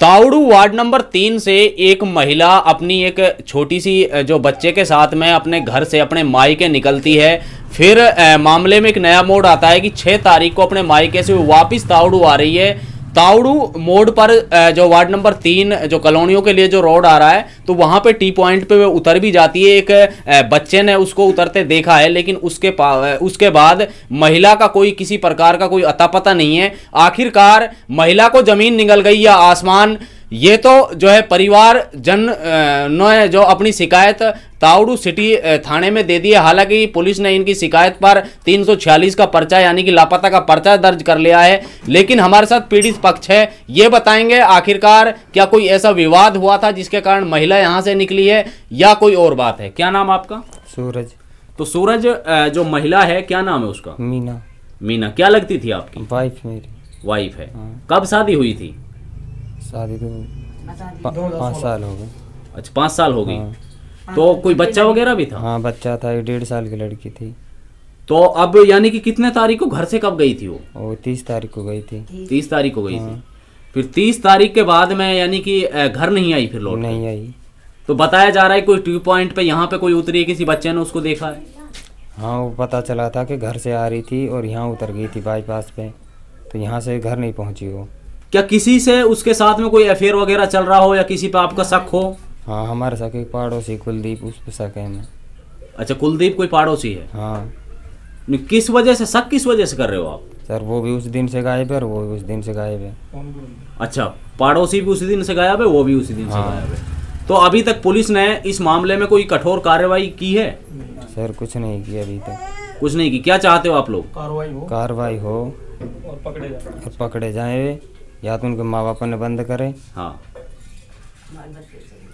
ताउड़ू ward number तीन से एक महिला अपनी एक छोटी सी जो बच्चे के साथ में अपने घर से अपने मायके निकलती है फिर मामले में एक नया मोड़ आता है कि छः तारीख को अपने मायके से वापस ताउड़ू आ रही है ताउड़ू मोड़ पर जो वार्ड नंबर तीन जो कॉलोनियों के लिए जो रोड आ रहा है तो वहाँ पे टी पॉइंट पे वो उतर भी जाती है एक बच्चे ने उसको उतरते देखा है लेकिन उसके उसके बाद महिला का कोई किसी प्रकार का कोई अतापता नहीं है आखिरकार महिला को ज़मीन निकल गई या आसमान ये तो जो है परिवार जन ने जो अपनी शिकायत ताउडू सिटी थाने में दे दी है हालांकि पुलिस ने इनकी शिकायत पर 346 का पर्चा यानी कि लापता का पर्चा दर्ज कर लिया है लेकिन हमारे साथ पीड़ित पक्ष है ये बताएंगे आखिरकार क्या कोई ऐसा विवाद हुआ था जिसके कारण महिला यहाँ से निकली है या कोई और बात है क्या नाम आपका सूरज तो सूरज जो महिला है क्या नाम है उसका मीना मीना क्या लगती थी आपकी वाइफ मेरी वाइफ है हाँ। कब शादी हुई थी शादी तो पाँच साल हो गए अच्छा पाँच साल हो गई हाँ। तो हाँ, कोई बच्चा वगैरह भी था हाँ बच्चा था एक डेढ़ साल की लड़की थी तो अब यानी कि कितने तारीख को घर से कब गई थी वो ओ तीस तारीख को गई थी तीस तारीख को गई थी हाँ। फिर तीस तारीख के बाद में यानी कि घर नहीं आई फिर लौट नहीं आई तो बताया जा रहा है कोई ट्यू पॉइंट पे यहाँ पे कोई उतरी है किसी बच्चे ने उसको देखा है हाँ वो पता चला था कि घर से आ रही थी और यहाँ उतर गई थी बाईपास पे तो यहाँ से घर नहीं पहुँची वो क्या किसी से उसके साथ में कोई अफेयर वगैरह चल रहा हो या किसी पे आपका शक हो हाँ हमारे शक एक पड़ोसी कुलदीप उस पर शक है अच्छा कुलदीप कोई पड़ोसी है हाँ किस वजह से शक किस वजह से कर रहे हो आप सर वो भी उस दिन से गायब है और वो भी उस दिन से गायब है अच्छा पड़ोसी भी उसी दिन से गायब है वो भी उसी दिन से हाँ। गायब है तो अभी तक पुलिस ने इस मामले में कोई कठोर कार्रवाई की है सर कुछ नहीं की अभी तक कुछ नहीं की क्या चाहते हो आप लोग कार्रवाई हो कार्रवाई हो और पकड़े जाए पकड़े जाए या तो उनके माँ बापा ने बंद करे हाँ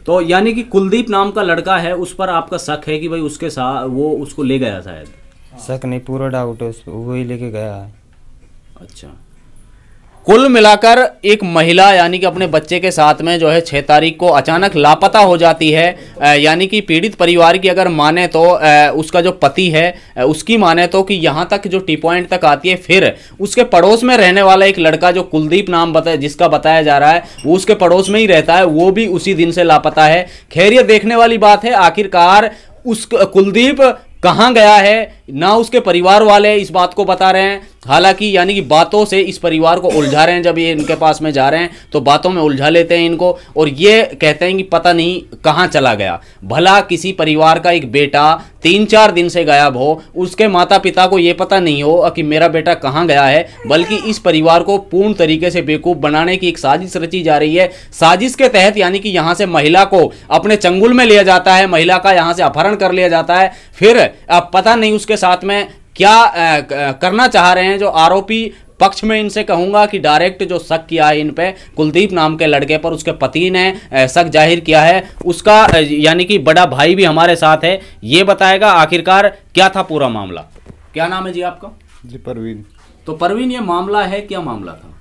तो यानी कि कुलदीप नाम का लड़का है उस पर आपका शक है कि भाई उसके साथ वो उसको ले गया शायद शक नहीं पूरा डाउट है उसको पर वही लेके गया है अच्छा कुल मिलाकर एक महिला यानी कि अपने बच्चे के साथ में जो है छः तारीख को अचानक लापता हो जाती है यानी कि पीड़ित परिवार की अगर माने तो उसका जो पति है उसकी माने तो कि यहाँ तक जो टी पॉइंट तक आती है फिर उसके पड़ोस में रहने वाला एक लड़का जो कुलदीप नाम बता जिसका बताया जा रहा है वो उसके पड़ोस में ही रहता है वो भी उसी दिन से लापता है खैर ये देखने वाली बात है आखिरकार उस कुलदीप कहाँ गया है ना उसके परिवार वाले इस बात को बता रहे हैं हालांकि यानी कि बातों से इस परिवार को उलझा रहे हैं जब ये इनके पास में जा रहे हैं तो बातों में उलझा लेते हैं इनको और ये कहते हैं कि पता नहीं कहाँ चला गया भला किसी परिवार का एक बेटा तीन चार दिन से गायब हो उसके माता पिता को ये पता नहीं हो कि मेरा बेटा कहाँ गया है बल्कि इस परिवार को पूर्ण तरीके से बेवकूफ़ बनाने की एक साजिश रची जा रही है साजिश के तहत यानी कि यहाँ से महिला को अपने चंगुल में लिया जाता है महिला का यहाँ से अपहरण कर लिया जाता है फिर अब पता नहीं उसके साथ में क्या करना चाह रहे हैं जो आरोपी पक्ष में इनसे कहूंगा कि डायरेक्ट जो शक किया है इन पे कुलदीप नाम के लड़के पर उसके पति ने शक जाहिर किया है उसका यानी कि बड़ा भाई भी हमारे साथ है ये बताएगा आखिरकार क्या था पूरा मामला क्या नाम है जी आपका जी परवीन तो परवीन ये मामला है क्या मामला था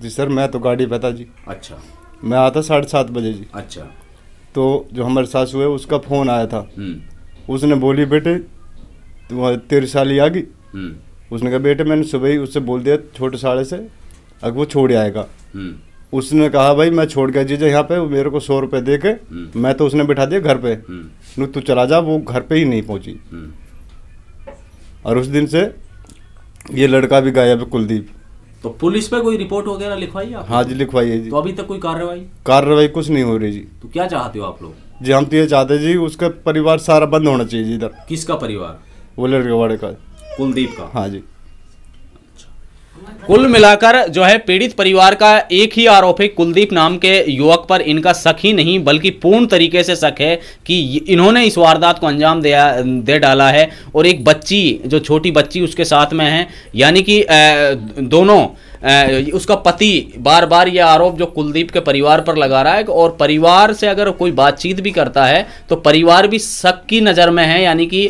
जी सर मैं तो गाड़ी बता जी अच्छा मैं आता साढ़े सात बजे जी अच्छा तो जो हमारे सासू है उसका फ़ोन आया था हम्म। उसने बोली बेटे तुम्हारी तेरी साली आ गई हम्म। उसने कहा बेटे मैंने सुबह ही उससे बोल दिया छोटे साले से अगर वो छोड़ आएगा हम्म। उसने कहा भाई मैं छोड़ गया जीजा यहाँ पे मेरे को सौ रुपए दे के हम्म। मैं तो उसने बिठा दिया घर पे नहीं तू चला जा वो घर पे ही नहीं पहुंची और उस दिन से ये लड़का भी गायब है कुलदीप तो पुलिस पे कोई रिपोर्ट वगैरह लिखवाई आप हाँ जी लिखवाई है जी तो अभी तक कोई कार्रवाई कार्रवाई कुछ नहीं हो रही जी तो क्या चाहते हो आप लोग जी हम तो ये चाहते जी उसका परिवार सारा बंद होना चाहिए जी इधर किसका परिवार वो लड़के का कुलदीप का हाँ जी अच्छा। कुल मिलाकर जो है पीड़ित परिवार का एक ही आरोप है कुलदीप नाम के युवक पर इनका शक ही नहीं बल्कि पूर्ण तरीके से शक है कि इन्होंने इस वारदात को अंजाम दिया दे डाला है और एक बच्ची जो छोटी बच्ची उसके साथ में है यानी कि दोनों उसका पति बार बार ये आरोप जो कुलदीप के परिवार पर लगा रहा है और परिवार से अगर कोई बातचीत भी करता है तो परिवार भी शक की नज़र में है यानी कि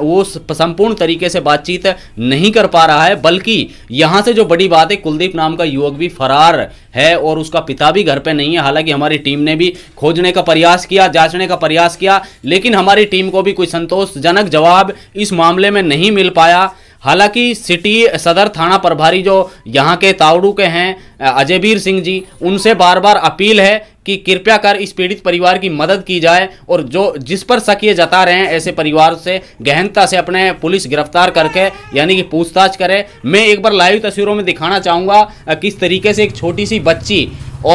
वो संपूर्ण तरीके से बातचीत नहीं कर पा रहा है बल्कि यहाँ से जो बड़ी बात है कुलदीप नाम का युवक भी फरार है और उसका पिता भी घर पर नहीं है हालांकि हमारी टीम ने भी खोजने का प्रयास किया जांचने का प्रयास किया लेकिन हमारी टीम को भी कोई संतोषजनक जवाब इस मामले में नहीं मिल पाया हालांकि सिटी सदर थाना प्रभारी जो यहाँ के तावड़ू के हैं अजयवीर सिंह जी उनसे बार बार अपील है कि कृपया कर इस पीड़ित परिवार की मदद की जाए और जो जिस पर शक ये जता रहे हैं ऐसे परिवार से गहनता से अपने पुलिस गिरफ्तार करके यानी कि पूछताछ करें मैं एक बार लाइव तस्वीरों में दिखाना चाहूँगा किस तरीके से एक छोटी सी बच्ची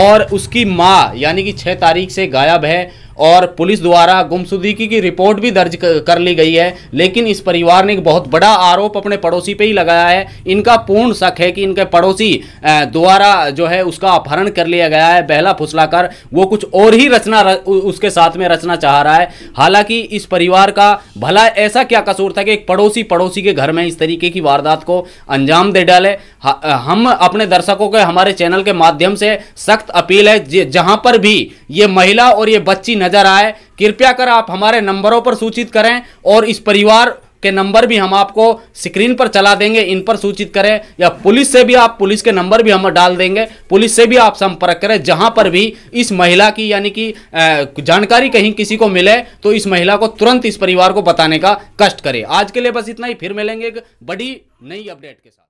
और उसकी माँ यानी कि छः तारीख से गायब है और पुलिस द्वारा गुमसुदीकी की रिपोर्ट भी दर्ज कर ली गई है लेकिन इस परिवार ने एक बहुत बड़ा आरोप अपने पड़ोसी पे ही लगाया है इनका पूर्ण शक है कि इनके पड़ोसी द्वारा जो है उसका अपहरण कर लिया गया है बहला फुसलाकर वो कुछ और ही रचना र, उसके साथ में रचना चाह रहा है हालांकि इस परिवार का भला ऐसा क्या कसूर था कि एक पड़ोसी पड़ोसी के घर में इस तरीके की वारदात को अंजाम दे डाले हम अपने दर्शकों के हमारे चैनल के माध्यम से सख्त अपील है जहां पर भी ये महिला और ये बच्ची नज़र आए कृपया कर आप हमारे नंबरों पर सूचित करें और इस परिवार के नंबर भी हम आपको स्क्रीन पर चला देंगे इन पर सूचित करें या पुलिस से भी आप पुलिस के नंबर भी हम डाल देंगे पुलिस से भी आप संपर्क करें जहां पर भी इस महिला की यानी कि जानकारी कहीं किसी को मिले तो इस महिला को तुरंत इस परिवार को बताने का कष्ट करें आज के लिए बस इतना ही फिर मिलेंगे एक बड़ी नई अपडेट के साथ